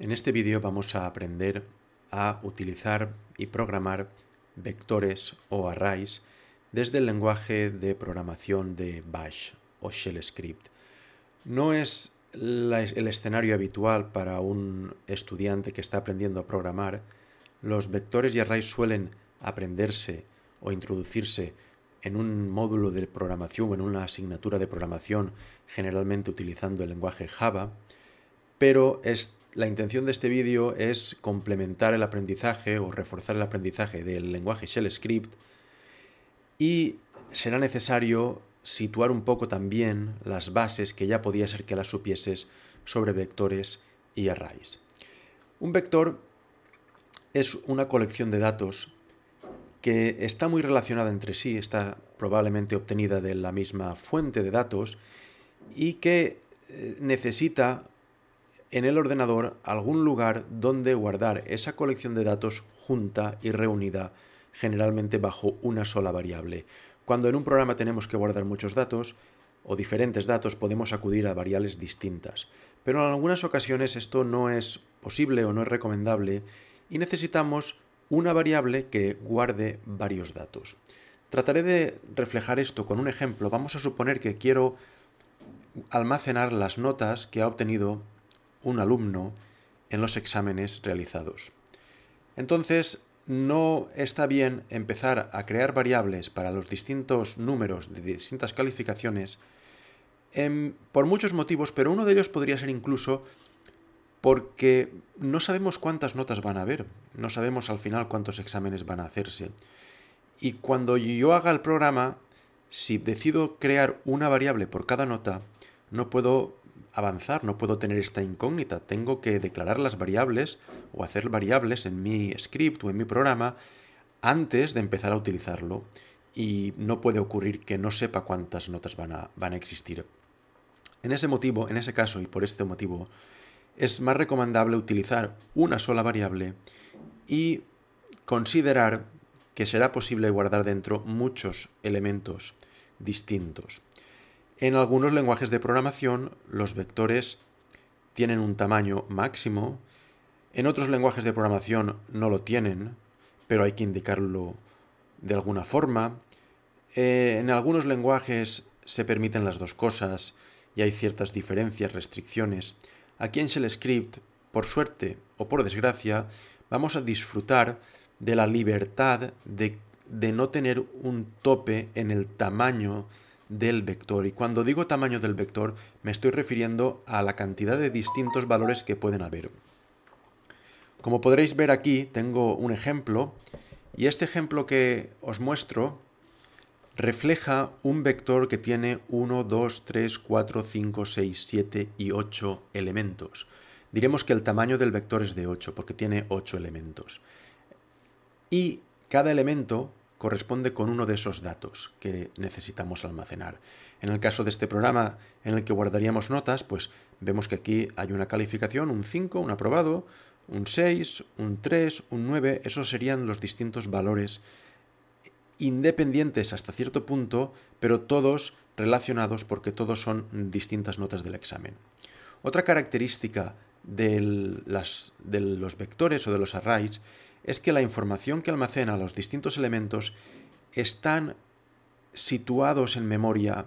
En este vídeo vamos a aprender a utilizar y programar vectores o arrays desde el lenguaje de programación de Bash o Shell Script. No es el escenario habitual para un estudiante que está aprendiendo a programar. Los vectores y arrays suelen aprenderse o introducirse en un módulo de programación o en una asignatura de programación, generalmente utilizando el lenguaje Java, pero este la intención de este vídeo es complementar el aprendizaje o reforzar el aprendizaje del lenguaje Shell Script y será necesario situar un poco también las bases que ya podía ser que las supieses sobre vectores y arrays. Un vector es una colección de datos que está muy relacionada entre sí, está probablemente obtenida de la misma fuente de datos y que eh, necesita en el ordenador algún lugar donde guardar esa colección de datos junta y reunida, generalmente bajo una sola variable. Cuando en un programa tenemos que guardar muchos datos o diferentes datos, podemos acudir a variables distintas. Pero en algunas ocasiones esto no es posible o no es recomendable y necesitamos una variable que guarde varios datos. Trataré de reflejar esto con un ejemplo. Vamos a suponer que quiero almacenar las notas que ha obtenido un alumno en los exámenes realizados. Entonces, no está bien empezar a crear variables para los distintos números de distintas calificaciones em, por muchos motivos, pero uno de ellos podría ser incluso porque no sabemos cuántas notas van a haber, no sabemos al final cuántos exámenes van a hacerse. Y cuando yo haga el programa, si decido crear una variable por cada nota, no puedo avanzar, no puedo tener esta incógnita, tengo que declarar las variables o hacer variables en mi script o en mi programa antes de empezar a utilizarlo y no puede ocurrir que no sepa cuántas notas van a, van a existir. En ese motivo, en ese caso y por este motivo, es más recomendable utilizar una sola variable y considerar que será posible guardar dentro muchos elementos distintos. En algunos lenguajes de programación, los vectores tienen un tamaño máximo, en otros lenguajes de programación no lo tienen, pero hay que indicarlo de alguna forma. Eh, en algunos lenguajes se permiten las dos cosas y hay ciertas diferencias, restricciones. Aquí en Shell Script, por suerte o por desgracia, vamos a disfrutar de la libertad de, de no tener un tope en el tamaño del vector. Y cuando digo tamaño del vector, me estoy refiriendo a la cantidad de distintos valores que pueden haber. Como podréis ver aquí, tengo un ejemplo, y este ejemplo que os muestro refleja un vector que tiene 1, 2, 3, 4, 5, 6, 7 y 8 elementos. Diremos que el tamaño del vector es de 8, porque tiene 8 elementos. Y cada elemento corresponde con uno de esos datos que necesitamos almacenar. En el caso de este programa en el que guardaríamos notas, pues vemos que aquí hay una calificación, un 5, un aprobado, un 6, un 3, un 9, esos serían los distintos valores independientes hasta cierto punto, pero todos relacionados porque todos son distintas notas del examen. Otra característica de los vectores o de los arrays es que la información que almacena los distintos elementos están situados en memoria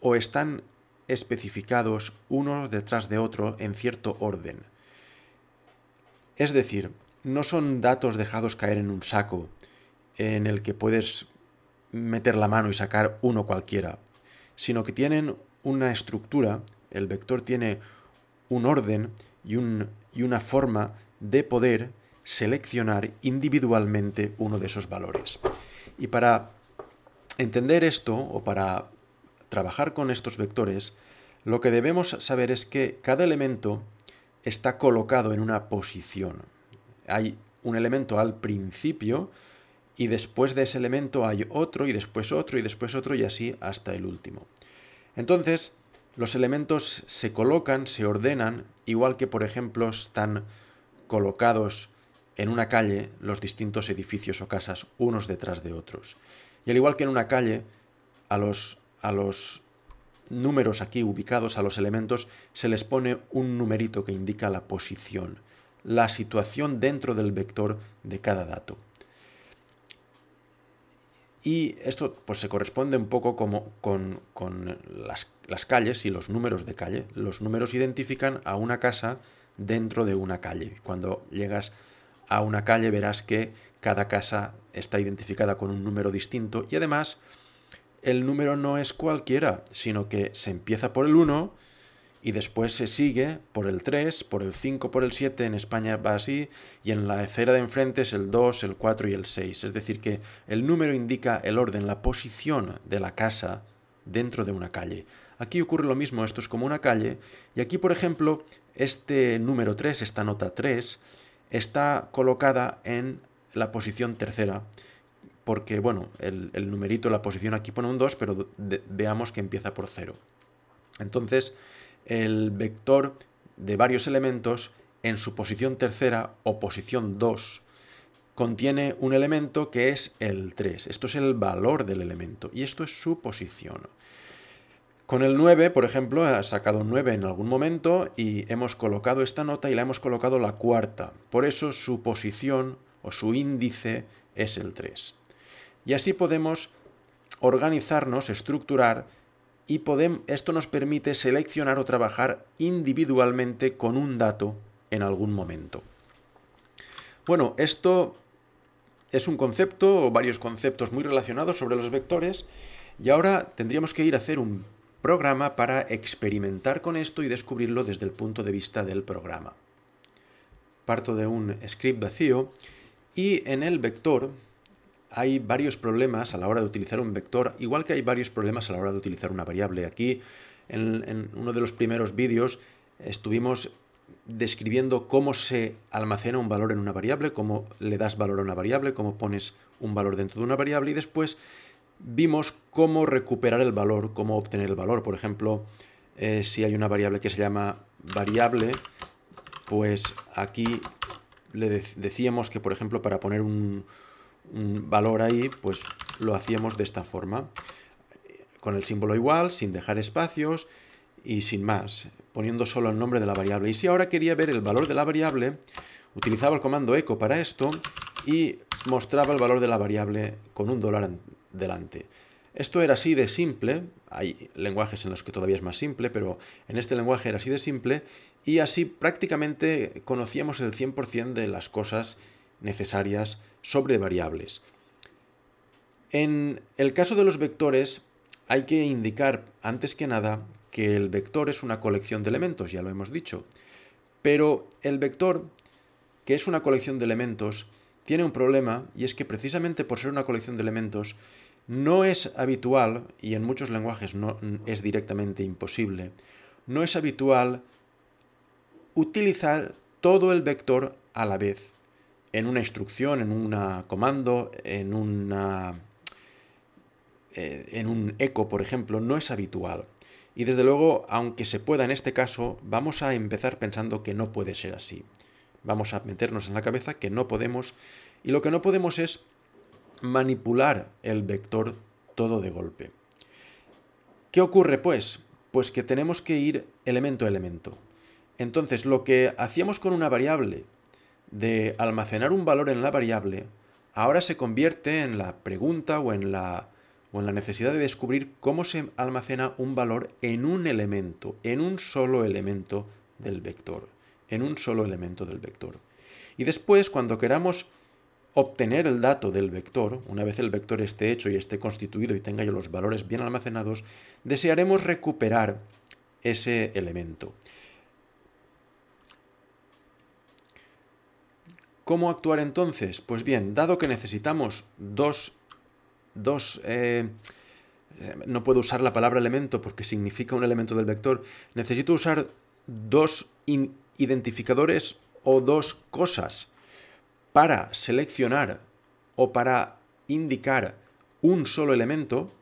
o están especificados uno detrás de otro en cierto orden. Es decir, no son datos dejados caer en un saco en el que puedes meter la mano y sacar uno cualquiera, sino que tienen una estructura, el vector tiene un orden y, y una forma de poder seleccionar individualmente uno de esos valores. Y para entender esto o para trabajar con estos vectores, lo que debemos saber es que cada elemento está colocado en una posición. Hay un elemento al principio y después de ese elemento hay otro y después otro y después otro y así hasta el último. Entonces, los elementos se colocan, se ordenan, igual que por ejemplo están colocados en una calle los distintos edificios o casas unos detrás de otros. Y al igual que en una calle, a los, a los números aquí ubicados, a los elementos, se les pone un numerito que indica la posición, la situación dentro del vector de cada dato. Y esto pues, se corresponde un poco como con, las, las calles y los números de calle. Los números identifican a una casa dentro de una calle. Cuando llegas a una calle verás que cada casa está identificada con un número distinto y además el número no es cualquiera, sino que se empieza por el 1 y después se sigue por el 3, por el 5, por el 7, en España va así, y en la acera de enfrente es el 2, el 4 y el 6. Es decir, que el número indica el orden, la posición de la casa dentro de una calle. Aquí ocurre lo mismo, esto es como una calle, y aquí, por ejemplo, este número 3, esta nota 3, está colocada en la posición tercera, porque bueno, el, numerito, la posición aquí pone un 2, pero veamos que empieza por 0. Entonces, el vector de varios elementos en su posición tercera o posición 2 contiene un elemento que es el 3. Esto es el valor del elemento y esto es su posición. Con el 9, por ejemplo, ha sacado un 9 en algún momento y hemos colocado esta nota y la hemos colocado la cuarta. Por eso su posición o su índice es el 3. Y así podemos organizarnos, estructurar y podemos, esto nos permite seleccionar o trabajar individualmente con un dato en algún momento. Bueno, esto es un concepto o varios conceptos muy relacionados sobre los vectores y ahora tendríamos que ir a hacer un programa para experimentar con esto y descubrirlo desde el punto de vista del programa. Parto de un script vacío y en el vector hay varios problemas a la hora de utilizar un vector, igual que hay varios problemas a la hora de utilizar una variable. Aquí, en, uno de los primeros vídeos, estuvimos describiendo cómo se almacena un valor en una variable, cómo le das valor a una variable, cómo pones un valor dentro de una variable y después vimos cómo recuperar el valor, cómo obtener el valor. Por ejemplo, eh, si hay una variable que se llama variable, pues aquí le decíamos que, por ejemplo, para poner un, valor ahí, pues lo hacíamos de esta forma, con el símbolo igual, sin dejar espacios y sin más, poniendo solo el nombre de la variable. Y si ahora quería ver el valor de la variable, utilizaba el comando echo para esto y mostraba el valor de la variable con un dólar delante. Esto era así de simple, hay lenguajes en los que todavía es más simple, pero en este lenguaje era así de simple y así prácticamente conocíamos el 100% de las cosas necesarias sobre variables. En el caso de los vectores hay que indicar antes que nada que el vector es una colección de elementos, ya lo hemos dicho, pero el vector, que es una colección de elementos, tiene un problema y es que precisamente por ser una colección de elementos no es habitual, y en muchos lenguajes no es directamente imposible, no es habitual utilizar todo el vector a la vez. En una instrucción, en un comando, en una eh, en un eco, por ejemplo, no es habitual. Y desde luego, aunque se pueda en este caso, vamos a empezar pensando que no puede ser así. Vamos a meternos en la cabeza que no podemos, y lo que no podemos es manipular el vector todo de golpe. ¿Qué ocurre pues? Pues que tenemos que ir elemento a elemento. Entonces, lo que hacíamos con una variable de almacenar un valor en la variable, ahora se convierte en la pregunta o en la, o en la necesidad de descubrir cómo se almacena un valor en un elemento, en un solo elemento del vector en un solo elemento del vector. Y después, cuando queramos obtener el dato del vector, una vez el vector esté hecho y esté constituido y tenga yo los valores bien almacenados, desearemos recuperar ese elemento. ¿Cómo actuar entonces? Pues bien, dado que necesitamos dos... Eh, eh, no puedo usar la palabra elemento porque significa un elemento del vector. Necesito usar dos identificadores o dos cosas para seleccionar o para indicar un solo elemento,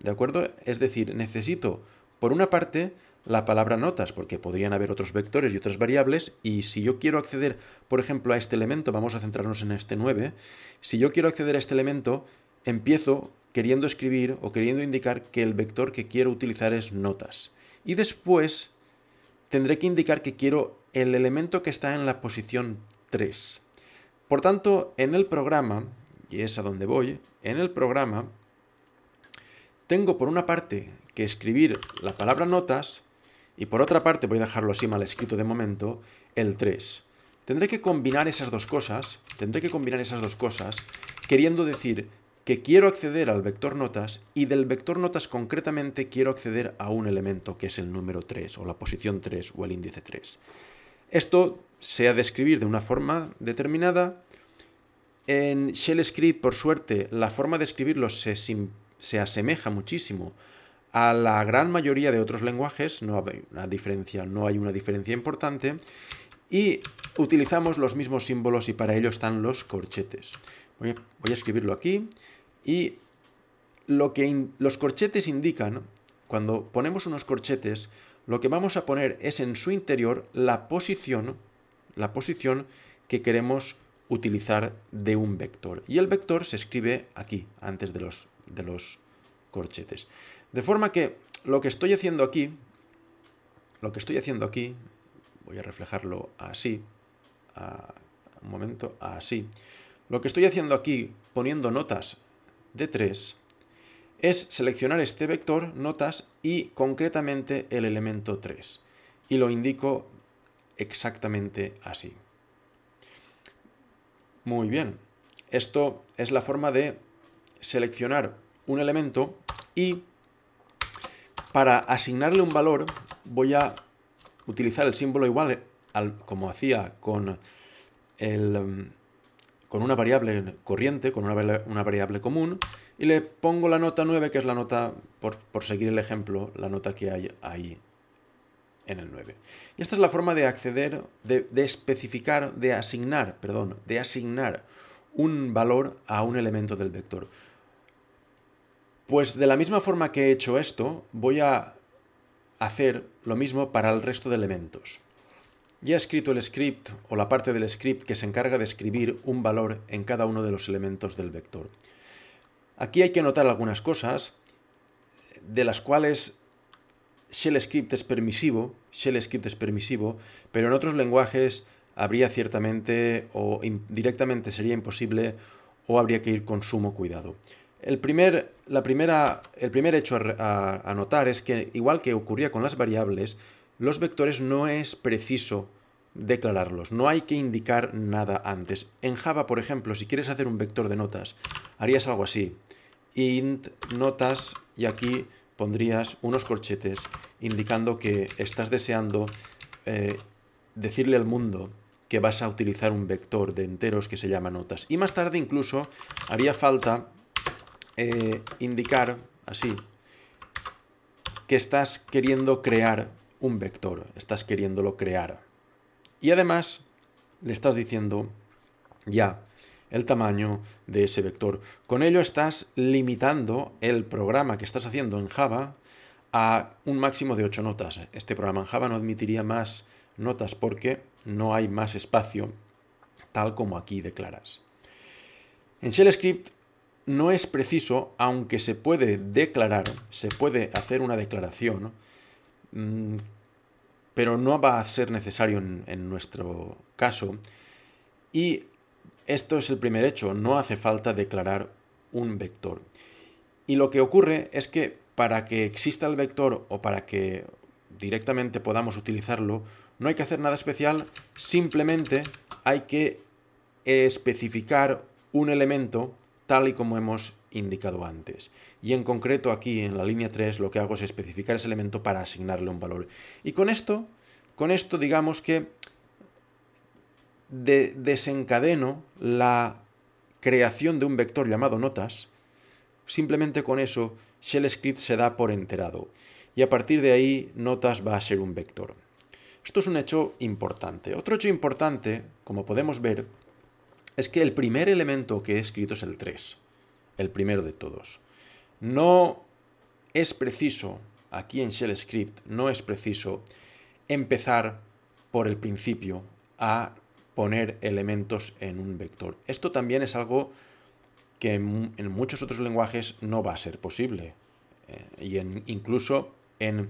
¿de acuerdo? Es decir, necesito, por una parte, la palabra notas, porque podrían haber otros vectores y otras variables, y si yo quiero acceder, por ejemplo, a este elemento, vamos a centrarnos en este 9, si yo quiero acceder a este elemento, empiezo queriendo escribir o queriendo indicar que el vector que quiero utilizar es notas. Y después tendré que indicar que quiero el elemento que está en la posición 3. Por tanto, en el programa, y es a donde voy, en el programa tengo por una parte que escribir la palabra notas y por otra parte, voy a dejarlo así mal escrito de momento, el 3. Tendré que combinar esas dos cosas, tendré que combinar esas dos cosas, queriendo decir que quiero acceder al vector notas y del vector notas concretamente quiero acceder a un elemento que es el número 3 o la posición 3 o el índice 3. Esto se ha de escribir de una forma determinada. En Shell Script, por suerte, la forma de escribirlo se, asemeja muchísimo a la gran mayoría de otros lenguajes, no hay una diferencia, no hay una diferencia importante, y utilizamos los mismos símbolos y para ello están los corchetes. Voy a escribirlo aquí y lo que los corchetes indican, cuando ponemos unos corchetes, lo que vamos a poner es en su interior la posición, la posición que queremos utilizar de un vector. Y el vector se escribe aquí, antes de los, de los corchetes. De forma que lo que estoy haciendo aquí, lo que estoy haciendo aquí, voy a reflejarlo así, un momento, así. Lo que estoy haciendo aquí, poniendo notas de 3, es seleccionar este vector, notas, y concretamente el elemento 3. Y lo indico exactamente así. Muy bien. Esto es la forma de seleccionar un elemento y para asignarle un valor voy a utilizar el símbolo igual como hacía con, con una variable corriente, con una, una variable común, y le pongo la nota 9, que es la nota, por, seguir el ejemplo, la nota que hay ahí en el 9. Y esta es la forma de acceder, de, de, especificar, de asignar, perdón, de asignar un valor a un elemento del vector. Pues de la misma forma que he hecho esto, voy a hacer lo mismo para el resto de elementos. Ya he escrito el script o la parte del script que se encarga de escribir un valor en cada uno de los elementos del vector. Aquí hay que anotar algunas cosas de las cuales shell script es permisivo, shell script es permisivo, pero en otros lenguajes habría ciertamente o directamente sería imposible o habría que ir con sumo cuidado. El primer, la primera, el primer hecho a, anotar a notar es que, igual que ocurría con las variables, los vectores no es preciso declararlos, no hay que indicar nada antes. En Java, por ejemplo, si quieres hacer un vector de notas, harías algo así int notas y aquí pondrías unos corchetes indicando que estás deseando eh, decirle al mundo que vas a utilizar un vector de enteros que se llama notas. Y más tarde incluso haría falta eh, indicar así que estás queriendo crear un vector, estás queriéndolo crear. Y además le estás diciendo ya el tamaño de ese vector. Con ello estás limitando el programa que estás haciendo en Java a un máximo de 8 notas. Este programa en Java no admitiría más notas porque no hay más espacio tal como aquí declaras. En Shell Script no es preciso, aunque se puede declarar, se puede hacer una declaración, mm, pero no va a ser necesario en, nuestro caso. Y esto es el primer hecho, no hace falta declarar un vector. Y lo que ocurre es que para que exista el vector o para que directamente podamos utilizarlo, no hay que hacer nada especial, simplemente hay que especificar un elemento tal y como hemos indicado antes. Y en concreto aquí en la línea 3 lo que hago es especificar ese elemento para asignarle un valor. Y con esto, con esto digamos que de desencadeno la creación de un vector llamado notas, simplemente con eso shell script se da por enterado y a partir de ahí notas va a ser un vector. Esto es un hecho importante. Otro hecho importante, como podemos ver, es que el primer elemento que he escrito es el 3, el primero de todos. No es preciso, aquí en shell script, no es preciso empezar por el principio a poner elementos en un vector. Esto también es algo que en, muchos otros lenguajes no va a ser posible. Eh, y en, incluso en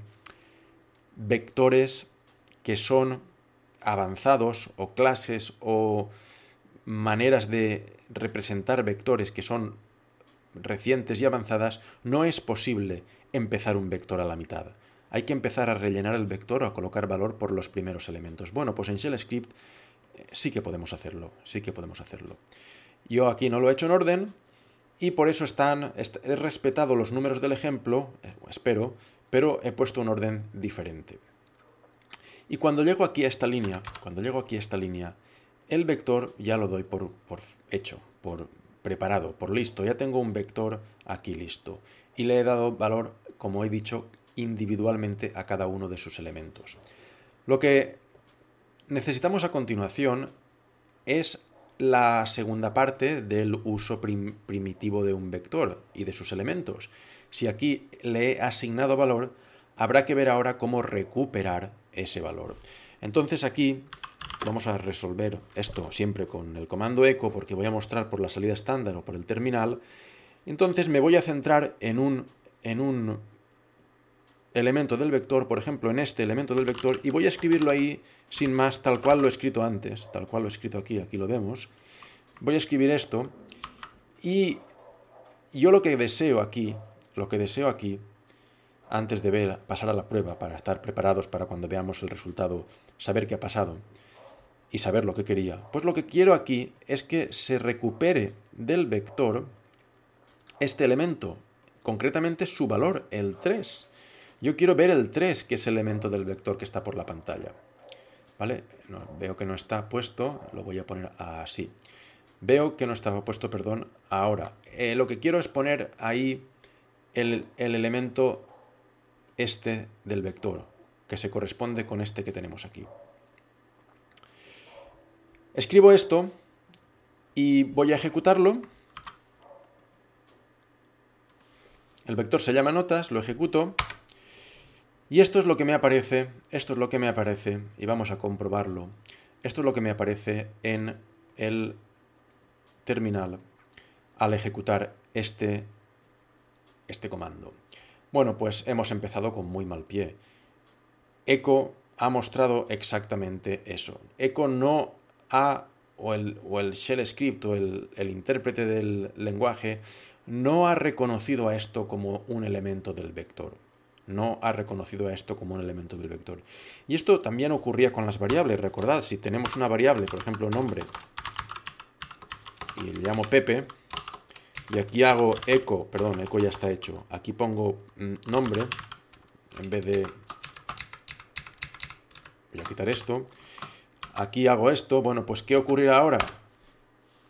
vectores que son avanzados o clases o maneras de representar vectores que son recientes y avanzadas, no es posible empezar un vector a la mitad. Hay que empezar a rellenar el vector o a colocar valor por los primeros elementos. Bueno, pues en shell script sí que podemos hacerlo, sí que podemos hacerlo. Yo aquí no lo he hecho en orden y por eso están, he respetado los números del ejemplo, eh, espero, pero he puesto un orden diferente. Y cuando llego aquí a esta línea, cuando llego aquí a esta línea, el vector ya lo doy por, por hecho, por preparado, por listo. Ya tengo un vector aquí listo y le he dado valor, como he dicho, individualmente a cada uno de sus elementos. Lo que necesitamos a continuación es la segunda parte del uso primitivo de un vector y de sus elementos. Si aquí le he asignado valor, habrá que ver ahora cómo recuperar ese valor. Entonces aquí vamos a resolver esto siempre con el comando echo porque voy a mostrar por la salida estándar o por el terminal. Entonces me voy a centrar en un, en un elemento del vector, por ejemplo, en este elemento del vector, y voy a escribirlo ahí sin más, tal cual lo he escrito antes, tal cual lo he escrito aquí, aquí lo vemos. Voy a escribir esto, y yo lo que deseo aquí, lo que deseo aquí, antes de ver, pasar a la prueba, para estar preparados para cuando veamos el resultado, saber qué ha pasado y saber lo que quería. Pues lo que quiero aquí es que se recupere del vector este elemento, concretamente su valor, el 3. Yo quiero ver el 3, que es el elemento del vector que está por la pantalla. ¿Vale? veo que no está puesto, lo voy a poner así. Veo que no estaba puesto, perdón, ahora. Eh, lo que quiero es poner ahí el elemento este del vector, que se corresponde con este que tenemos aquí. Escribo esto y voy a ejecutarlo. El vector se llama notas, lo ejecuto y esto es lo que me aparece, esto es lo que me aparece, y vamos a comprobarlo. Esto es lo que me aparece en el terminal al ejecutar este, este comando. Bueno, pues hemos empezado con muy mal pie. Echo ha mostrado exactamente eso. Echo no ha, o el, shell script o el, el intérprete del lenguaje, no ha reconocido a esto como un elemento del vector no ha reconocido a esto como un elemento del vector. Y esto también ocurría con las variables. Recordad, si tenemos una variable, por ejemplo, nombre, y le llamo Pepe, y aquí hago eco, perdón, eco ya está hecho, aquí pongo mm, nombre, en vez de... Voy a quitar esto. Aquí hago esto. Bueno, pues ¿qué ocurrirá ahora?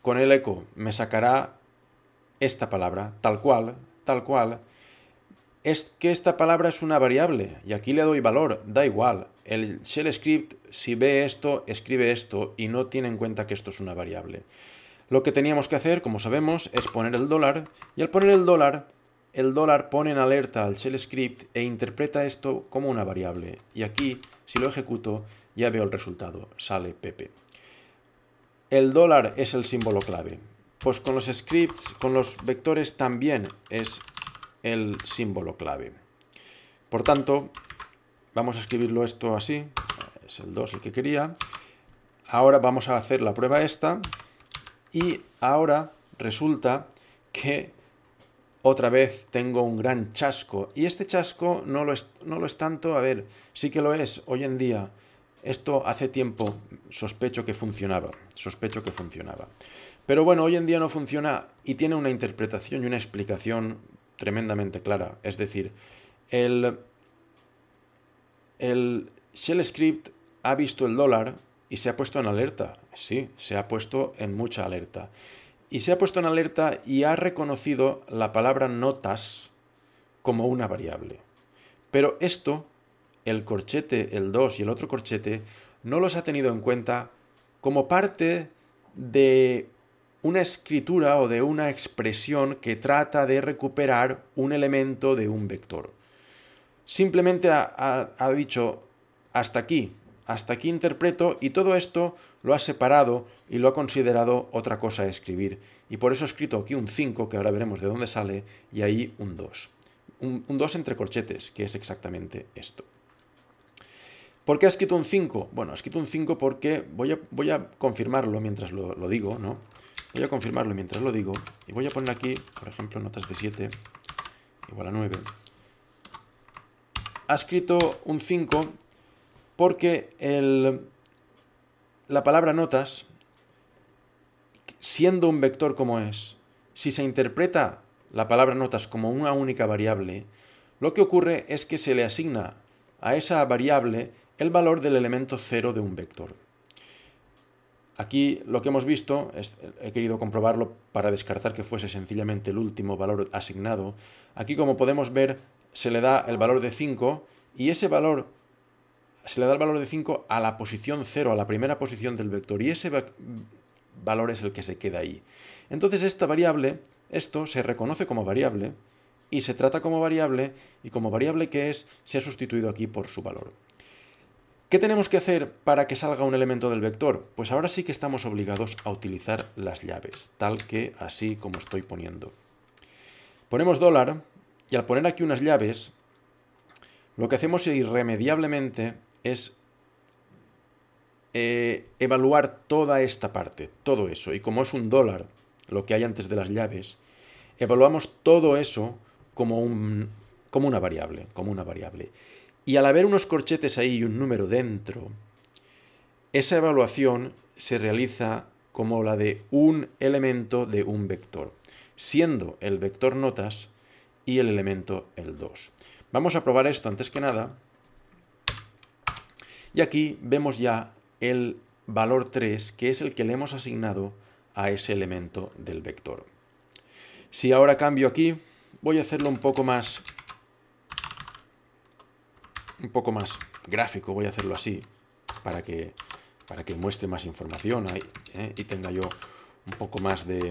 Con el eco me sacará esta palabra, tal cual, tal cual, es que esta palabra es una variable y aquí le doy valor, da igual. El shell script, si ve esto, escribe esto y no tiene en cuenta que esto es una variable. Lo que teníamos que hacer, como sabemos, es poner el dólar y al poner el dólar, el dólar pone en alerta al shell script e interpreta esto como una variable. Y aquí, si lo ejecuto, ya veo el resultado, sale Pepe. El dólar es el símbolo clave. Pues con los scripts, con los vectores también es el símbolo clave. Por tanto, vamos a escribirlo esto así, es el 2 el que quería. Ahora vamos a hacer la prueba esta y ahora resulta que otra vez tengo un gran chasco. Y este chasco no lo, es, no lo es tanto, a ver, sí que lo es hoy en día. Esto hace tiempo sospecho que funcionaba, sospecho que funcionaba. Pero bueno, hoy en día no funciona y tiene una interpretación y una explicación tremendamente clara. Es decir, el, el shell script ha visto el dólar y se ha puesto en alerta. Sí, se ha puesto en mucha alerta. Y se ha puesto en alerta y ha reconocido la palabra notas como una variable. Pero esto, el corchete, el 2 y el otro corchete, no los ha tenido en cuenta como parte de una escritura o de una expresión que trata de recuperar un elemento de un vector. Simplemente ha, dicho hasta aquí, hasta aquí interpreto y todo esto lo ha separado y lo ha considerado otra cosa a escribir. Y por eso he escrito aquí un 5, que ahora veremos de dónde sale, y ahí un 2. Un 2 entre corchetes, que es exactamente esto. ¿Por qué ha escrito un 5? Bueno, ha escrito un 5 porque voy a, confirmarlo mientras lo digo, ¿no? Voy a confirmarlo mientras lo digo y voy a poner aquí, por ejemplo, notas de 7 igual a 9. Ha escrito un 5 porque la palabra notas, siendo un vector como es, si se interpreta la palabra notas como una única variable, lo que ocurre es que se le asigna a esa variable el valor del elemento 0 de un vector. Aquí lo que hemos visto, he querido comprobarlo para descartar que fuese sencillamente el último valor asignado. Aquí como podemos ver se le da el valor de 5 y ese valor se le da el valor de 5 a la posición 0, a la primera posición del vector y ese valor es el que se queda ahí. Entonces esta variable, esto se reconoce como variable y se trata como variable y como variable que es se ha sustituido aquí por su valor. ¿Qué tenemos que hacer para que salga un elemento del vector? Pues ahora sí que estamos obligados a utilizar las llaves, tal que así como estoy poniendo. Ponemos dólar y al poner aquí unas llaves, lo que hacemos irremediablemente es eh, evaluar toda esta parte, todo eso. Y como es un dólar, lo que hay antes de las llaves, evaluamos todo eso como una variable, como una variable. Y al haber unos corchetes ahí y un número dentro, esa evaluación se realiza como la de un elemento de un vector, siendo el vector notas y el elemento el 2. Vamos a probar esto antes que nada. Y aquí vemos ya el valor 3, que es el que le hemos asignado a ese elemento del vector. Si ahora cambio aquí, voy a hacerlo un poco más un poco más gráfico, voy a hacerlo así, para que, para que muestre más información ahí, eh, y tenga yo un poco más de...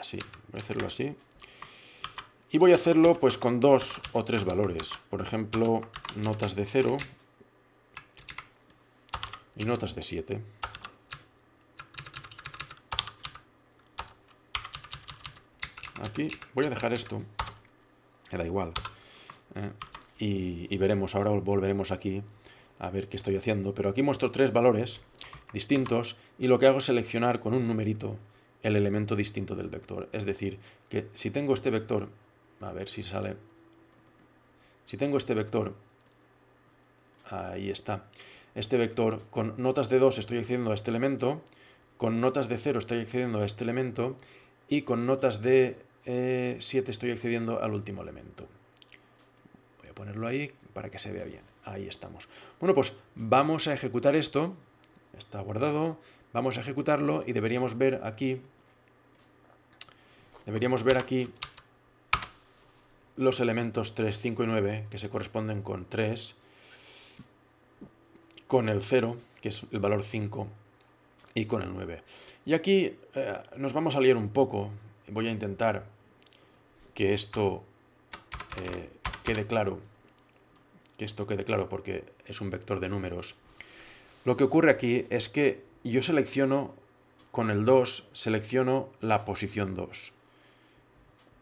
Así, voy a hacerlo así. Y voy a hacerlo pues con dos o tres valores. Por ejemplo, notas de 0 y notas de 7. Aquí voy a dejar esto. era igual. Eh, y, veremos, ahora volveremos aquí a ver qué estoy haciendo, pero aquí muestro tres valores distintos y lo que hago es seleccionar con un numerito el elemento distinto del vector. Es decir, que si tengo este vector, a ver si sale, si tengo este vector, ahí está, este vector con notas de 2 estoy accediendo a este elemento, con notas de 0 estoy accediendo a este elemento y con notas de 7 eh, estoy accediendo al último elemento ponerlo ahí para que se vea bien. Ahí estamos. Bueno, pues vamos a ejecutar esto. Está guardado. Vamos a ejecutarlo y deberíamos ver aquí... Deberíamos ver aquí los elementos 3, 5 y 9, que se corresponden con 3, con el 0, que es el valor 5, y con el 9. Y aquí eh, nos vamos a liar un poco. Voy a intentar que esto eh, quede claro que esto quede claro porque es un vector de números. Lo que ocurre aquí es que yo selecciono con el 2, selecciono la posición 2.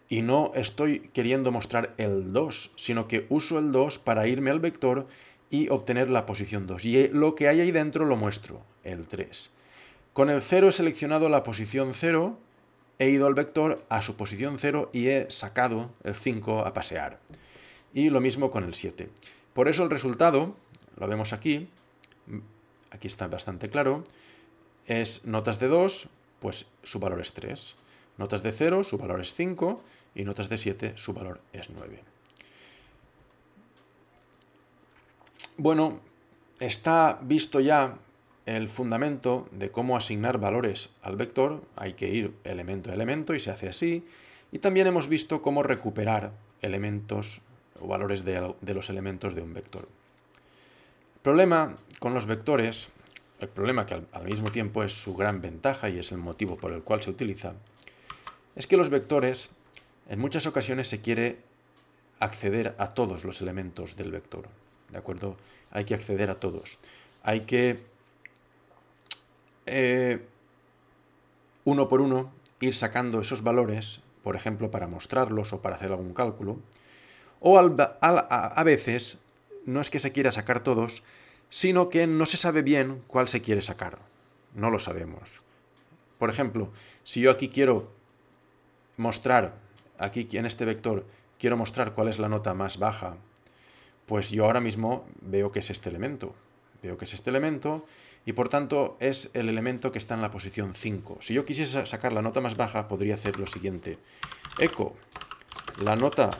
Y no estoy queriendo mostrar el 2, sino que uso el 2 para irme al vector y obtener la posición 2. Y eh, lo que hay ahí dentro lo muestro, el 3. Con el 0 he seleccionado la posición 0, he ido al vector a su posición 0 y he sacado el 5 a pasear. Y lo mismo con el 7. Por eso el resultado, lo vemos aquí, aquí está bastante claro, es notas de 2, pues su valor es 3. Notas de 0, su valor es 5. Y notas de 7, su valor es 9. Bueno, está visto ya el fundamento de cómo asignar valores al vector. Hay que ir elemento a elemento y se hace así. Y también hemos visto cómo recuperar elementos o valores de, los elementos de un vector. El problema con los vectores, el problema que al, mismo tiempo es su gran ventaja y es el motivo por el cual se utiliza, es que los vectores en muchas ocasiones se quiere acceder a todos los elementos del vector. ¿De acuerdo? Hay que acceder a todos. Hay que, eh, uno por uno, ir sacando esos valores, por ejemplo, para mostrarlos o para hacer algún cálculo, o a, veces no es que se quiera sacar todos, sino que no se sabe bien cuál se quiere sacar. No lo sabemos. Por ejemplo, si yo aquí quiero mostrar, aquí en este vector, quiero mostrar cuál es la nota más baja, pues yo ahora mismo veo que es este elemento. Veo que es este elemento y por tanto es el elemento que está en la posición 5. Si yo quisiese sacar la nota más baja, podría hacer lo siguiente. Eco, la nota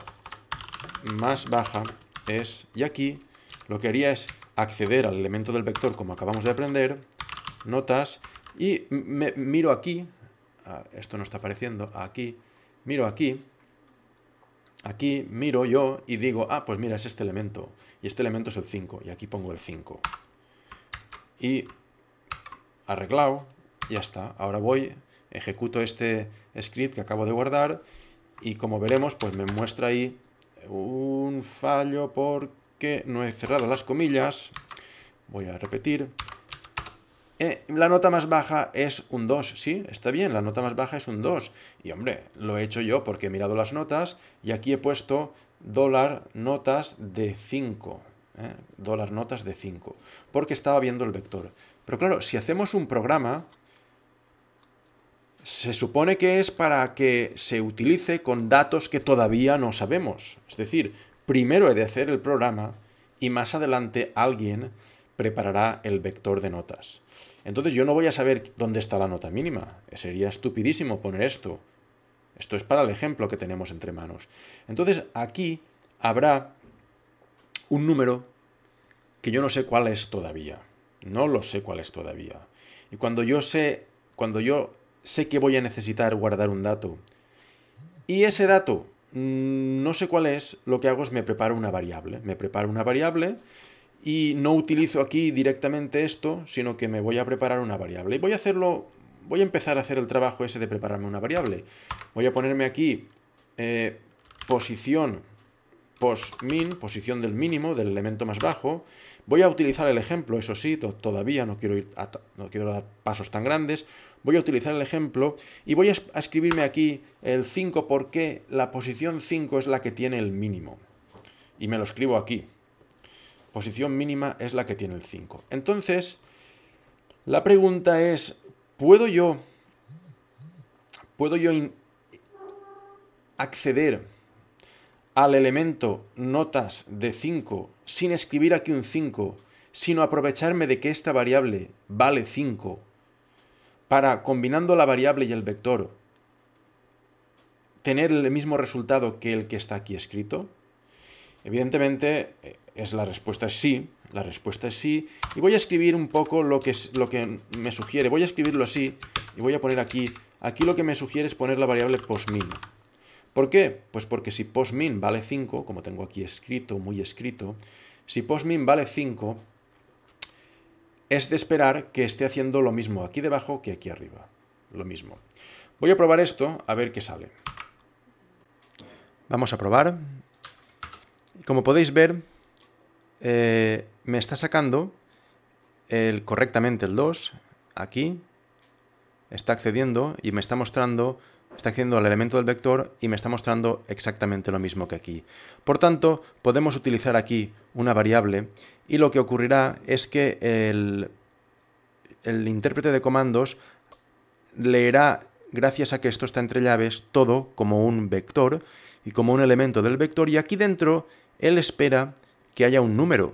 más baja es, y aquí lo que haría es acceder al elemento del vector como acabamos de aprender, notas, y miro aquí, ah, esto no está apareciendo, aquí, miro aquí, aquí miro yo y digo, ah, pues mira, es este elemento, y este elemento es el 5, y aquí pongo el 5. Y arreglado, ya está. Ahora voy, ejecuto este script que acabo de guardar, y como veremos, pues me muestra ahí un fallo porque no he cerrado las comillas. Voy a repetir. Eh, la nota más baja es un 2, sí, está bien, la nota más baja es un 2. Y hombre, lo he hecho yo porque he mirado las notas y aquí he puesto dólar notas de 5. Eh, dólar notas de 5. Porque estaba viendo el vector. Pero claro, si hacemos un programa se supone que es para que se utilice con datos que todavía no sabemos. Es decir, primero he de hacer el programa y más adelante alguien preparará el vector de notas. Entonces yo no voy a saber dónde está la nota mínima. Sería estupidísimo poner esto. Esto es para el ejemplo que tenemos entre manos. Entonces aquí habrá un número que yo no sé cuál es todavía. No lo sé cuál es todavía. Y cuando yo sé, cuando yo sé que voy a necesitar guardar un dato. Y ese dato, mm, no sé cuál es, lo que hago es me preparo una variable. Me preparo una variable y no utilizo aquí directamente esto, sino que me voy a preparar una variable. Y voy a hacerlo, voy a empezar a hacer el trabajo ese de prepararme una variable. Voy a ponerme aquí eh, posición posición min posición del mínimo, del elemento más bajo. Voy a utilizar el ejemplo, eso sí, todavía no quiero, ir a, no quiero dar pasos tan grandes voy a utilizar el ejemplo y voy a escribirme aquí el 5 porque la posición 5 es la que tiene el mínimo. Y me lo escribo aquí. Posición mínima es la que tiene el 5. Entonces, la pregunta es, ¿puedo yo, puedo yo acceder al elemento notas de 5 sin escribir aquí un 5, sino aprovecharme de que esta variable vale 5 para, combinando la variable y el vector, tener el mismo resultado que el que está aquí escrito? Evidentemente, eh, es la respuesta es sí, la respuesta es sí, y voy a escribir un poco lo que, lo que me sugiere, voy a escribirlo así, y voy a poner aquí, aquí lo que me sugiere es poner la variable postmin. ¿Por qué? Pues porque si postmin vale 5, como tengo aquí escrito, muy escrito, si postmin vale 5, es de esperar que esté haciendo lo mismo aquí debajo que aquí arriba. Lo mismo. Voy a probar esto a ver qué sale. Vamos a probar. Como podéis ver, eh, me está sacando el, correctamente el 2. Aquí está accediendo y me está mostrando está accediendo al elemento del vector y me está mostrando exactamente lo mismo que aquí. Por tanto, podemos utilizar aquí una variable, y lo que ocurrirá es que el, el intérprete de comandos leerá, gracias a que esto está entre llaves, todo como un vector y como un elemento del vector, y aquí dentro él espera que haya un número.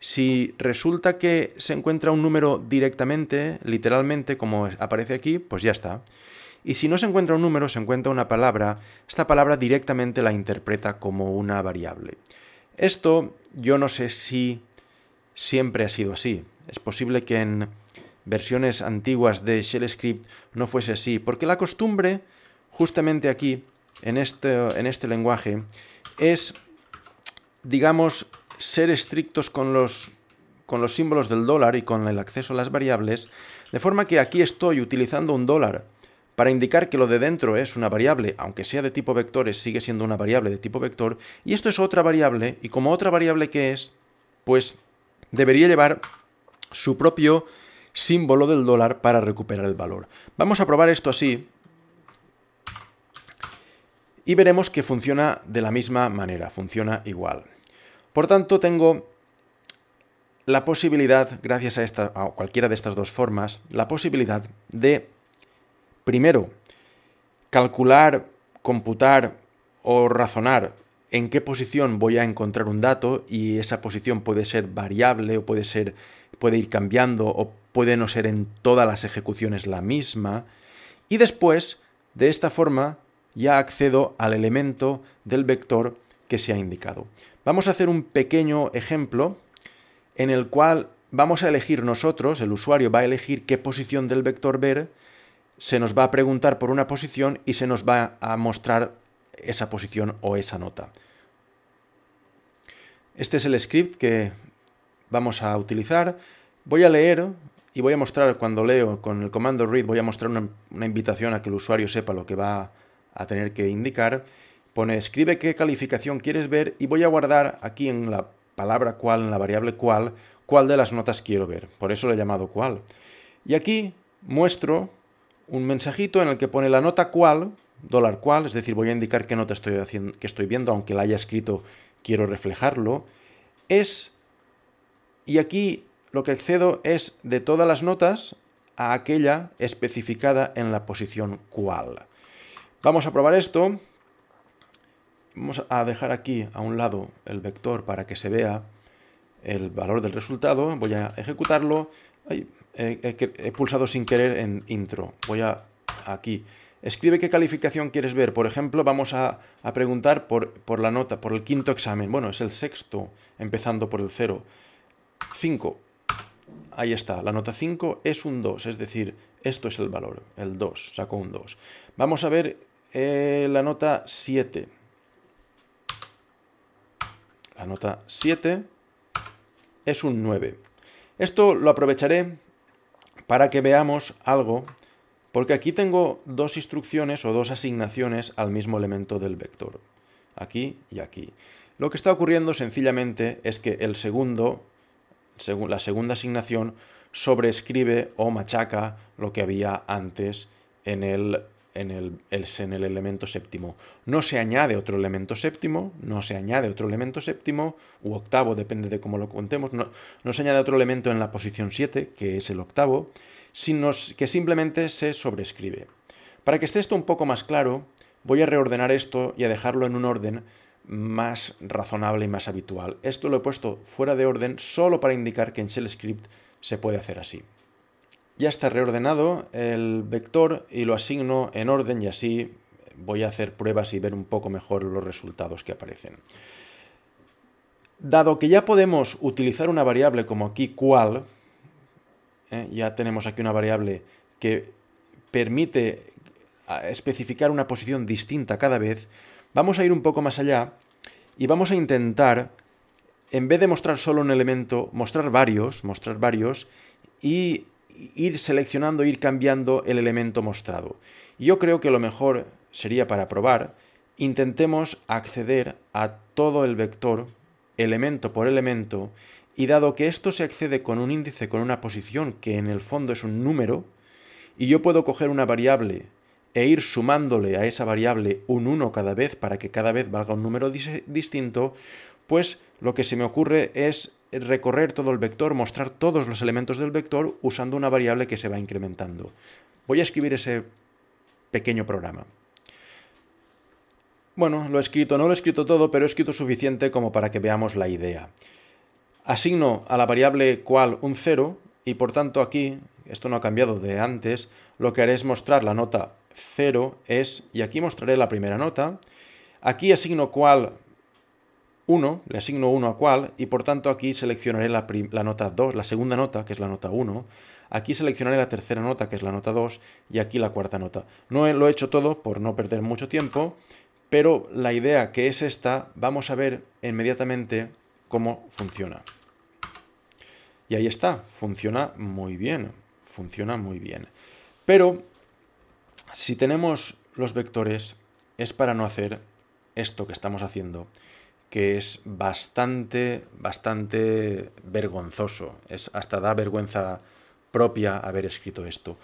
Si resulta que se encuentra un número directamente, literalmente, como aparece aquí, pues ya está. Y si no se encuentra un número, se encuentra una palabra, esta palabra directamente la interpreta como una variable. Esto yo no sé si siempre ha sido así. Es posible que en versiones antiguas de Shell Script no fuese así, porque la costumbre, justamente aquí, en este, este lenguaje, es, digamos, ser estrictos con los símbolos del dólar y con el acceso a las variables, de forma que aquí estoy utilizando un dólar para indicar que lo de dentro es una variable, aunque sea de tipo vectores, sigue siendo una variable de tipo vector, y esto es otra variable, y como otra variable que es, pues debería llevar su propio símbolo del dólar para recuperar el valor. Vamos a probar esto así, y veremos que funciona de la misma manera, funciona igual. Por tanto, tengo la posibilidad, gracias a, esta, a cualquiera de estas dos formas, la posibilidad de Primero, calcular, computar o razonar en qué posición voy a encontrar un dato y esa posición puede ser variable o puede ser puede ir cambiando o puede no ser en todas las ejecuciones la misma y después de esta forma ya accedo al elemento del vector que se ha indicado. Vamos a hacer un pequeño ejemplo en el cual vamos a elegir nosotros, el usuario va a elegir qué posición del vector ver se nos va a preguntar por una posición y se nos va a mostrar esa posición o esa nota. Este es el script que vamos a utilizar. Voy a leer y voy a mostrar cuando leo con el comando read, voy a mostrar una, invitación a que el usuario sepa lo que va a tener que indicar. Pone escribe qué calificación quieres ver y voy a guardar aquí en la palabra cual, en la variable cual, cuál de las notas quiero ver. Por eso lo he llamado cual. Y aquí muestro un mensajito en el que pone la nota cual, dólar cual, es decir, voy a indicar qué nota estoy, haciendo, que estoy viendo, aunque la haya escrito, quiero reflejarlo, es, y aquí lo que accedo es de todas las notas a aquella especificada en la posición cual. Vamos a probar esto. Vamos a dejar aquí a un lado el vector para que se vea el valor del resultado. Voy a ejecutarlo he, pulsado sin querer en intro. Voy a aquí. Escribe qué calificación quieres ver. Por ejemplo, vamos a, preguntar por, la nota, por el quinto examen. Bueno, es el sexto, empezando por el 0. 5. Ahí está, la nota 5 es un 2, es decir, esto es el valor, el 2, sacó un 2. Vamos a ver eh, la nota 7. La nota 7 es un 9. Esto lo aprovecharé para que veamos algo, porque aquí tengo dos instrucciones o dos asignaciones al mismo elemento del vector, aquí y aquí. Lo que está ocurriendo sencillamente es que el segundo, la segunda asignación, sobrescribe o machaca lo que había antes en el en el, elemento séptimo. No se añade otro elemento séptimo, no se añade otro elemento séptimo, u octavo, depende de cómo lo contemos, no, se añade otro elemento en la posición 7, que es el octavo, sino que simplemente se sobrescribe. Para que esté esto un poco más claro, voy a reordenar esto y a dejarlo en un orden más razonable y más habitual. Esto lo he puesto fuera de orden solo para indicar que en shell script se puede hacer así. Ya está reordenado el vector y lo asigno en orden y así voy a hacer pruebas y ver un poco mejor los resultados que aparecen. Dado que ya podemos utilizar una variable como aquí cual, eh, ya tenemos aquí una variable que permite ah, especificar una posición distinta cada vez, vamos a ir un poco más allá y vamos a intentar, en vez de mostrar solo un elemento, mostrar varios, mostrar varios y ir seleccionando, ir cambiando el elemento mostrado. yo creo que lo mejor sería para probar, intentemos acceder a todo el vector, elemento por elemento, y dado que esto se accede con un índice, con una posición que en el fondo es un número, y yo puedo coger una variable e ir sumándole a esa variable un 1 cada vez para que cada vez valga un número distinto, pues lo que se me ocurre es recorrer todo el vector, mostrar todos los elementos del vector usando una variable que se va incrementando. Voy a escribir ese pequeño programa. Bueno, lo he escrito, no lo he escrito todo, pero he escrito suficiente como para que veamos la idea. Asigno a la variable cual un 0 y por tanto aquí, esto no ha cambiado de antes, lo que haré es mostrar la nota 0 es, y aquí mostraré la primera nota, aquí asigno cual 1, le asigno 1 a cual, y por tanto aquí seleccionaré la, la nota 2, la segunda nota, que es la nota 1, aquí seleccionaré la tercera nota, que es la nota 2, y aquí la cuarta nota. No lo he hecho todo por no perder mucho tiempo, pero la idea que es esta, vamos a ver inmediatamente cómo funciona. Y ahí está, funciona muy bien, funciona muy bien. Pero si tenemos los vectores es para no hacer esto que estamos haciendo, que es bastante, bastante vergonzoso. Es hasta da vergüenza propia haber escrito esto.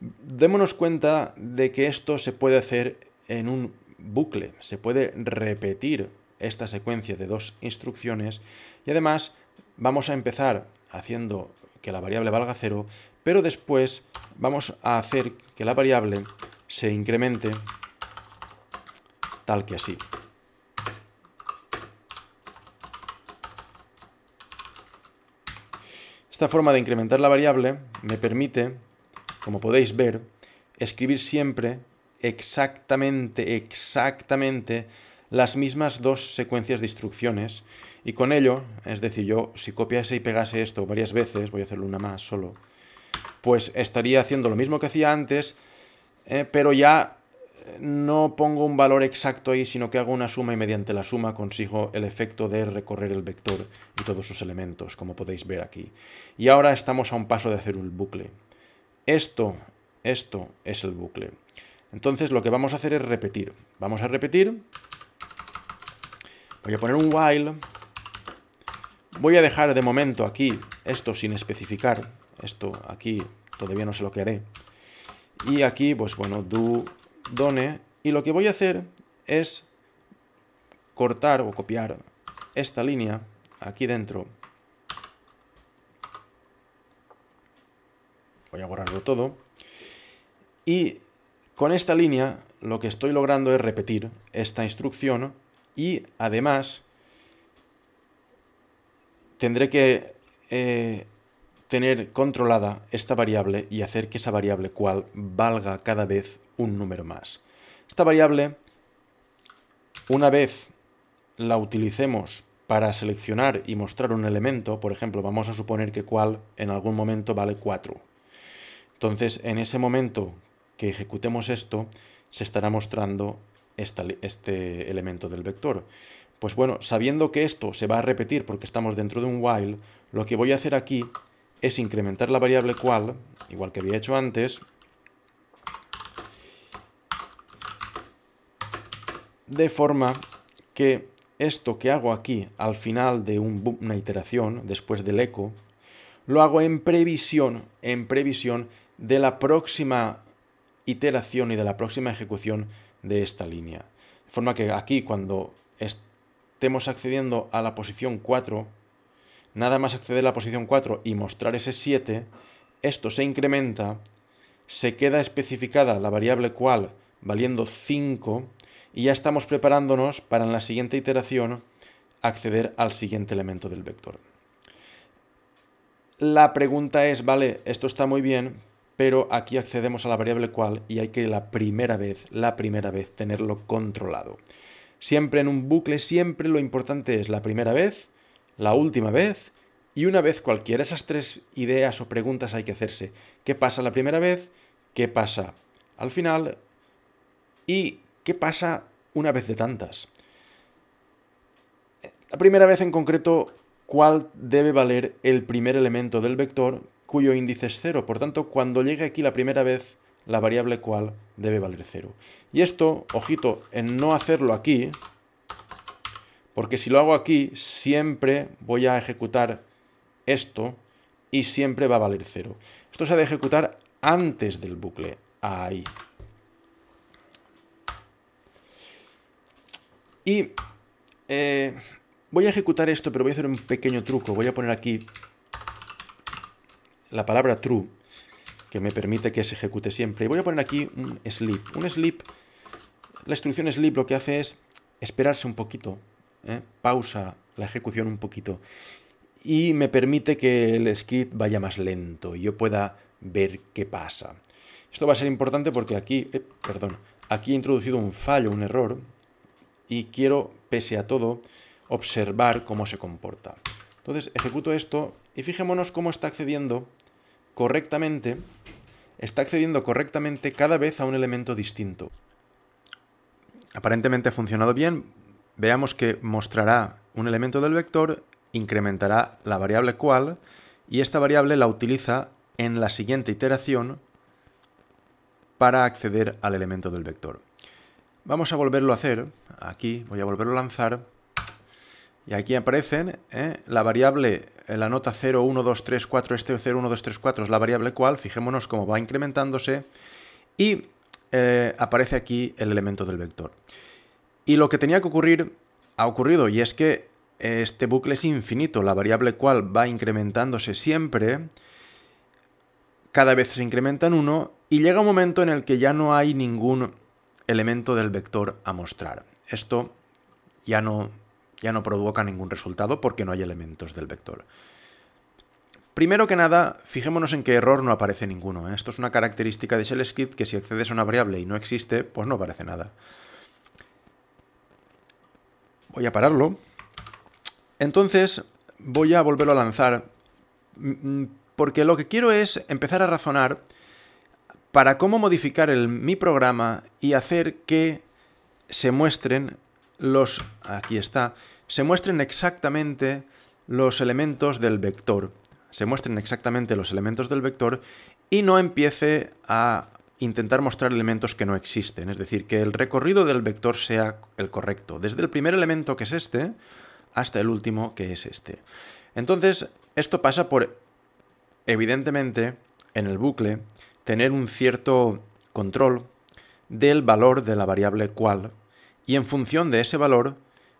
Démonos cuenta de que esto se puede hacer en un bucle, se puede repetir esta secuencia de dos instrucciones y además vamos a empezar haciendo que la variable valga cero, pero después vamos a hacer que la variable se incremente tal que así. Esta forma de incrementar la variable me permite, como podéis ver, escribir siempre exactamente, exactamente las mismas dos secuencias de instrucciones y con ello, es decir, yo si copiase y pegase esto varias veces, voy a hacerlo una más solo, pues estaría haciendo lo mismo que hacía antes, eh, pero ya no pongo un valor exacto ahí, sino que hago una suma y mediante la suma consigo el efecto de recorrer el vector y todos sus elementos, como podéis ver aquí. Y ahora estamos a un paso de hacer un bucle. Esto, esto es el bucle. Entonces lo que vamos a hacer es repetir. Vamos a repetir. Voy a poner un while. Voy a dejar de momento aquí esto sin especificar. Esto aquí todavía no sé lo que haré. Y aquí, pues bueno, do done y lo que voy a hacer es cortar o copiar esta línea aquí dentro. Voy a borrarlo todo. Y con esta línea lo que estoy logrando es repetir esta instrucción y además tendré que eh, tener controlada esta variable y hacer que esa variable cual valga cada vez un número más. Esta variable, una vez la utilicemos para seleccionar y mostrar un elemento, por ejemplo, vamos a suponer que cual en algún momento vale 4. Entonces, en ese momento que ejecutemos esto, se estará mostrando esta, este elemento del vector. Pues bueno, sabiendo que esto se va a repetir porque estamos dentro de un while, lo que voy a hacer aquí es incrementar la variable cual, igual que había hecho antes, De forma que esto que hago aquí al final de una iteración, después del eco, lo hago en previsión, en previsión de la próxima iteración y de la próxima ejecución de esta línea. De forma que aquí cuando estemos accediendo a la posición 4, nada más acceder a la posición 4 y mostrar ese 7, esto se incrementa, se queda especificada la variable cual valiendo 5 y ya estamos preparándonos para en la siguiente iteración acceder al siguiente elemento del vector. La pregunta es, vale, esto está muy bien, pero aquí accedemos a la variable cual y hay que la primera vez, la primera vez tenerlo controlado. Siempre en un bucle, siempre lo importante es la primera vez, la última vez y una vez cualquiera. Esas tres ideas o preguntas hay que hacerse. ¿Qué pasa la primera vez? ¿Qué pasa al final? Y ¿Qué pasa una vez de tantas? La primera vez en concreto, ¿cuál debe valer el primer elemento del vector cuyo índice es cero? Por tanto, cuando llegue aquí la primera vez, la variable cual debe valer cero. Y esto, ojito, en no hacerlo aquí, porque si lo hago aquí, siempre voy a ejecutar esto y siempre va a valer cero. Esto se ha de ejecutar antes del bucle. Ahí. Y eh, voy a ejecutar esto, pero voy a hacer un pequeño truco. Voy a poner aquí la palabra true, que me permite que se ejecute siempre. Y voy a poner aquí un sleep. Un sleep, la instrucción sleep lo que hace es esperarse un poquito, ¿eh? pausa la ejecución un poquito. Y me permite que el script vaya más lento y yo pueda ver qué pasa. Esto va a ser importante porque aquí, eh, perdón, aquí he introducido un fallo, un error, y quiero, pese a todo, observar cómo se comporta. Entonces ejecuto esto y fijémonos cómo está accediendo correctamente, está accediendo correctamente cada vez a un elemento distinto. Aparentemente ha funcionado bien, veamos que mostrará un elemento del vector, incrementará la variable cual y esta variable la utiliza en la siguiente iteración para acceder al elemento del vector. Vamos a volverlo a hacer. Aquí voy a volverlo a lanzar. Y aquí aparecen ¿eh? la variable, eh, la nota 0, 1, 2, 3, 4, este 0, 1, 2, 3, 4 es la variable cual, fijémonos cómo va incrementándose, y eh, aparece aquí el elemento del vector. Y lo que tenía que ocurrir ha ocurrido, y es que este bucle es infinito, la variable cual va incrementándose siempre, cada vez se incrementa en 1, y llega un momento en el que ya no hay ningún elemento del vector a mostrar. Esto ya no, ya no provoca ningún resultado porque no hay elementos del vector. Primero que nada, fijémonos en que error no aparece ninguno. ¿eh? Esto es una característica de Shell que si accedes a una variable y no existe, pues no aparece nada. Voy a pararlo. Entonces, voy a volverlo a lanzar mm, mm, porque lo que quiero es empezar a razonar para cómo modificar el, mi programa y hacer que se muestren los... aquí está, se muestren exactamente los elementos del vector. Se muestren exactamente los elementos del vector y no empiece a intentar mostrar elementos que no existen. Es decir, que el recorrido del vector sea el correcto, desde el primer elemento que es este hasta el último que es este. Entonces, esto pasa por, evidentemente, en el bucle, tener un cierto control del valor de la variable cual y en función de ese valor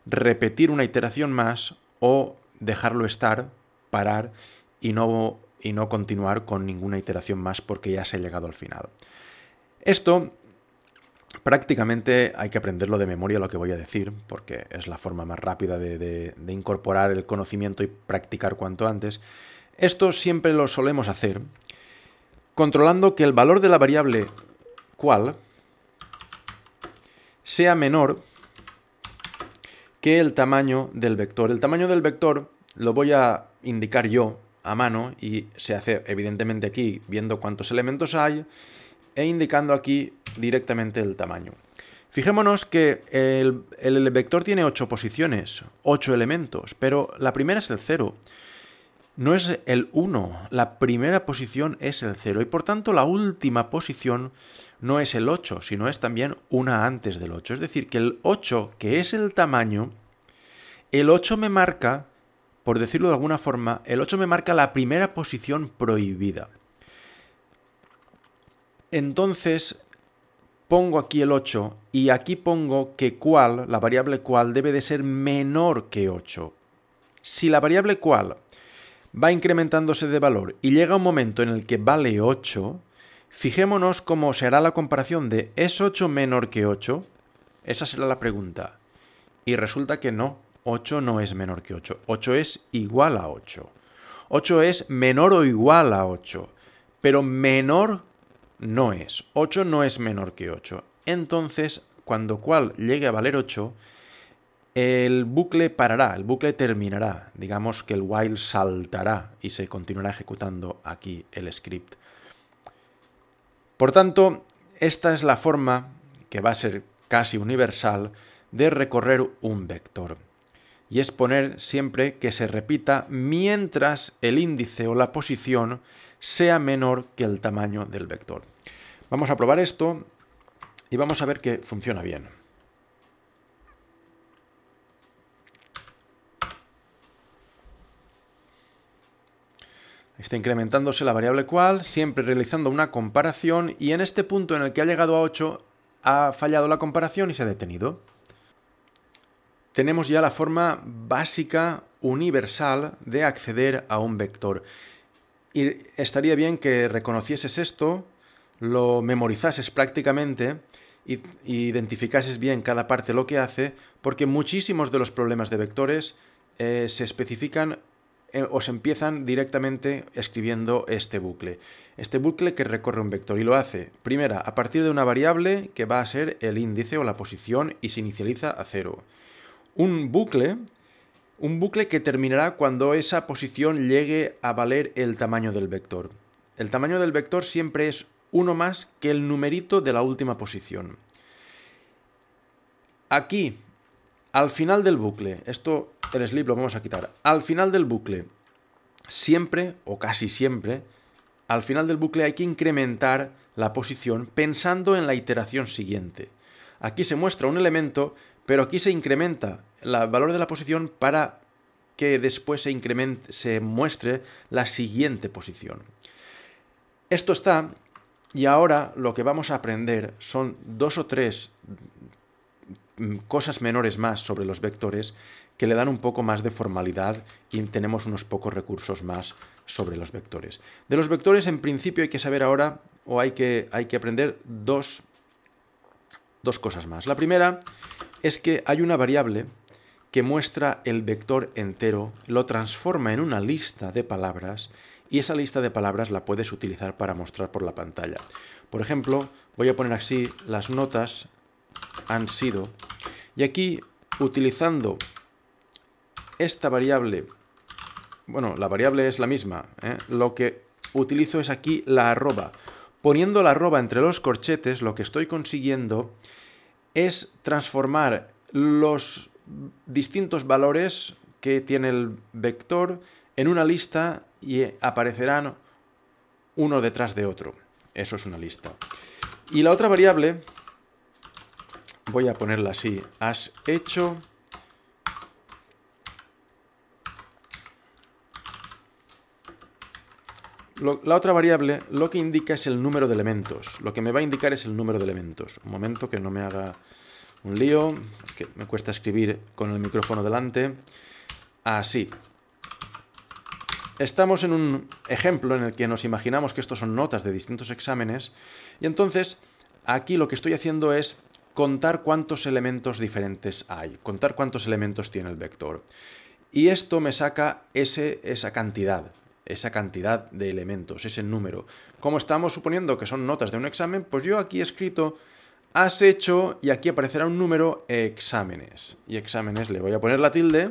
repetir una iteración más o dejarlo estar, parar y no, y no continuar con ninguna iteración más porque ya se ha llegado al final. Esto prácticamente hay que aprenderlo de memoria lo que voy a decir porque es la forma más rápida de, de incorporar el conocimiento y practicar cuanto antes. Esto siempre lo solemos hacer controlando que el valor de la variable cual sea menor que el tamaño del vector. El tamaño del vector lo voy a indicar yo a mano y se hace evidentemente aquí viendo cuántos elementos hay e indicando aquí directamente el tamaño. Fijémonos que el, el vector tiene 8 posiciones, 8 elementos, pero la primera es el 0 no es el 1, la primera posición es el 0 y por tanto la última posición no es el 8, sino es también una antes del 8. Es decir, que el 8, que es el tamaño, el 8 me marca, por decirlo de alguna forma, el 8 me marca la primera posición prohibida. Entonces, pongo aquí el 8 y aquí pongo que cuál, la variable cual, debe de ser menor que 8. Si la variable cual va incrementándose de valor y llega un momento en el que vale 8, fijémonos cómo será la comparación de ¿es 8 menor que 8? Esa será la pregunta. Y resulta que no, 8 no es menor que 8, 8 es igual a 8. 8 es menor o igual a 8, pero menor no es. 8 no es menor que 8. Entonces, cuando cual llegue a valer 8, el bucle parará, el bucle terminará. Digamos que el while saltará y se continuará ejecutando aquí el script. Por tanto, esta es la forma, que va a ser casi universal, de recorrer un vector. Y es poner siempre que se repita mientras el índice o la posición sea menor que el tamaño del vector. Vamos a probar esto y vamos a ver que funciona bien. Está incrementándose la variable cual, siempre realizando una comparación y en este punto en el que ha llegado a 8 ha fallado la comparación y se ha detenido. Tenemos ya la forma básica, universal, de acceder a un vector. Y estaría bien que reconocieses esto, lo memorizases prácticamente y identificases bien cada parte lo que hace, porque muchísimos de los problemas de vectores eh, se especifican eh, os empiezan directamente escribiendo este bucle. Este bucle que recorre un vector y lo hace, primera, a partir de una variable que va a ser el índice o la posición y se inicializa a cero. Un bucle, un bucle que terminará cuando esa posición llegue a valer el tamaño del vector. El tamaño del vector siempre es uno más que el numerito de la última posición. Aquí, al final del bucle, esto el slip lo vamos a quitar. Al final del bucle, siempre o casi siempre, al final del bucle hay que incrementar la posición pensando en la iteración siguiente. Aquí se muestra un elemento, pero aquí se incrementa el valor de la posición para que después se, incremente, se muestre la siguiente posición. Esto está, y ahora lo que vamos a aprender son dos o tres mm, cosas menores más sobre los vectores que le dan un poco más de formalidad y tenemos unos pocos recursos más sobre los vectores. De los vectores, en principio, hay que saber ahora, o hay que, hay que aprender dos, dos cosas más. La primera es que hay una variable que muestra el vector entero, lo transforma en una lista de palabras y esa lista de palabras la puedes utilizar para mostrar por la pantalla. Por ejemplo, voy a poner así, las notas han sido, y aquí utilizando esta variable, bueno, la variable es la misma, ¿eh? lo que utilizo es aquí la arroba. Poniendo la arroba entre los corchetes, lo que estoy consiguiendo es transformar los distintos valores que tiene el vector en una lista y aparecerán uno detrás de otro. Eso es una lista. Y la otra variable, voy a ponerla así, has hecho la otra variable lo que indica es el número de elementos. Lo que me va a indicar es el número de elementos. Un momento que no me haga un lío, que me cuesta escribir con el micrófono delante. Así. Estamos en un ejemplo en el que nos imaginamos que estos son notas de distintos exámenes y entonces aquí lo que estoy haciendo es contar cuántos elementos diferentes hay, contar cuántos elementos tiene el vector. Y esto me saca ese, esa cantidad esa cantidad de elementos, ese número. Como estamos suponiendo que son notas de un examen, pues yo aquí he escrito has hecho y aquí aparecerá un número exámenes. Y exámenes le voy a poner la tilde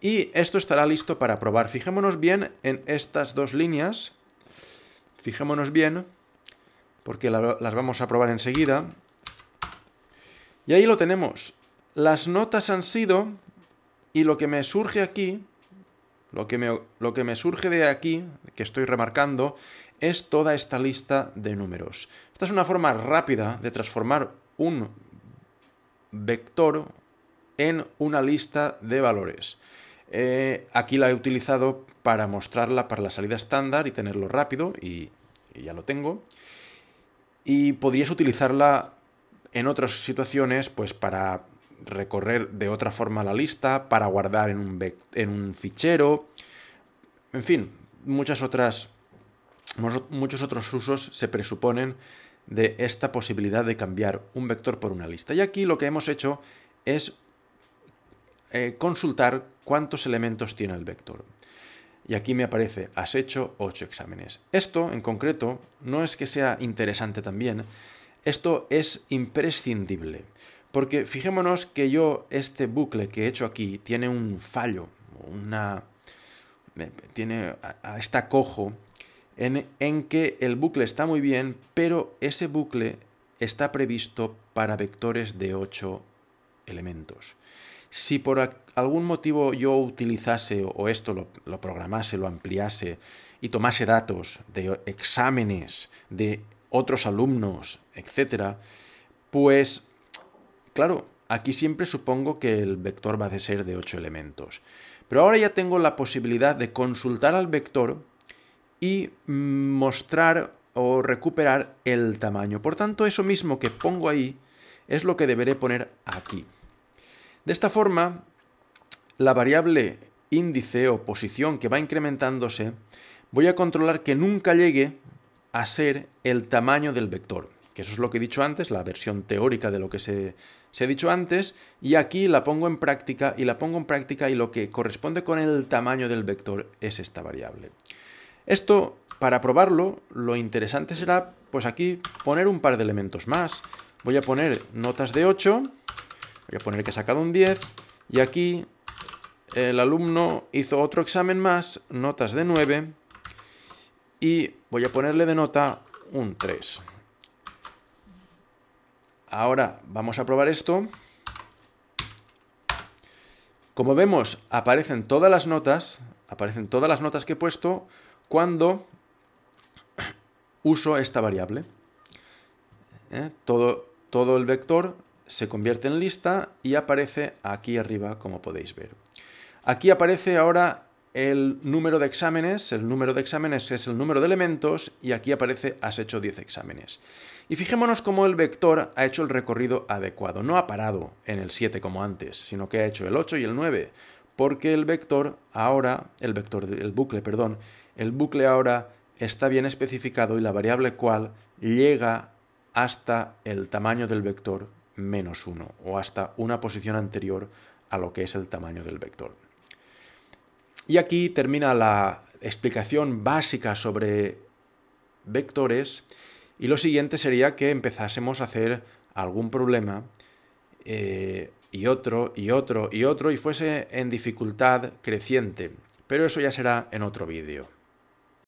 y esto estará listo para probar. Fijémonos bien en estas dos líneas. Fijémonos bien porque las vamos a probar enseguida. Y ahí lo tenemos. Las notas han sido y lo que me surge aquí lo que, me, lo que me surge de aquí, que estoy remarcando, es toda esta lista de números. Esta es una forma rápida de transformar un vector en una lista de valores. Eh, aquí la he utilizado para mostrarla para la salida estándar y tenerlo rápido, y, ya lo tengo. Y podrías utilizarla en otras situaciones, pues para recorrer de otra forma la lista, para guardar en un, en un fichero, en fin, muchas otras, muchos otros usos se presuponen de esta posibilidad de cambiar un vector por una lista. Y aquí lo que hemos hecho es eh, consultar cuántos elementos tiene el vector. Y aquí me aparece, has hecho 8 exámenes. Esto, en concreto, no es que sea interesante también, esto es imprescindible. Porque fijémonos que yo, este bucle que he hecho aquí, tiene un fallo, una... Eh, tiene... está cojo, en, que el bucle está muy bien, pero ese bucle está previsto para vectores de 8 elementos. Si por algún motivo yo utilizase o esto lo, lo, programase, lo ampliase y tomase datos de exámenes de otros alumnos, etc., pues Claro, aquí siempre supongo que el vector va a ser de 8 elementos. Pero ahora ya tengo la posibilidad de consultar al vector y mostrar o recuperar el tamaño. Por tanto, eso mismo que pongo ahí es lo que deberé poner aquí. De esta forma, la variable índice o posición que va incrementándose, voy a controlar que nunca llegue a ser el tamaño del vector, que eso es lo que he dicho antes, la versión teórica de lo que se se ha dicho antes, y aquí la pongo en práctica y la pongo en práctica y lo que corresponde con el tamaño del vector es esta variable. Esto, para probarlo, lo interesante será, pues aquí, poner un par de elementos más. Voy a poner notas de 8, voy a poner que he sacado un 10, y aquí el alumno hizo otro examen más, notas de 9, y voy a ponerle de nota un 3. Ahora vamos a probar esto. Como vemos, aparecen todas las notas, aparecen todas las notas que he puesto cuando uso esta variable. ¿Eh? Todo, todo el vector se convierte en lista y aparece aquí arriba, como podéis ver. Aquí aparece ahora el número de exámenes, el número de exámenes es el número de elementos y aquí aparece has hecho 10 exámenes. Y fijémonos cómo el vector ha hecho el recorrido adecuado, no ha parado en el 7 como antes, sino que ha hecho el 8 y el 9, porque el vector ahora, el vector, el bucle, perdón, el bucle ahora está bien especificado y la variable cual llega hasta el tamaño del vector menos 1 o hasta una posición anterior a lo que es el tamaño del vector. Y aquí termina la explicación básica sobre vectores y lo siguiente sería que empezásemos a hacer algún problema eh, y otro y otro y otro y fuese en dificultad creciente. Pero eso ya será en otro vídeo.